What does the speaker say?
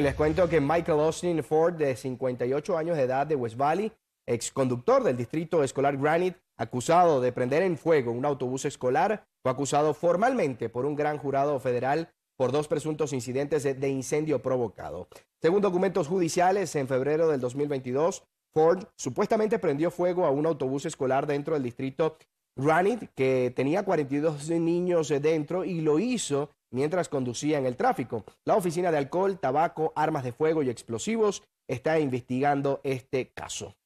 les cuento que Michael Austin Ford, de 58 años de edad de West Valley, ex conductor del distrito escolar Granite, acusado de prender en fuego un autobús escolar, fue acusado formalmente por un gran jurado federal por dos presuntos incidentes de incendio provocado. Según documentos judiciales, en febrero del 2022, Ford supuestamente prendió fuego a un autobús escolar dentro del distrito Granite, que tenía 42 niños dentro, y lo hizo mientras en el tráfico. La Oficina de Alcohol, Tabaco, Armas de Fuego y Explosivos está investigando este caso.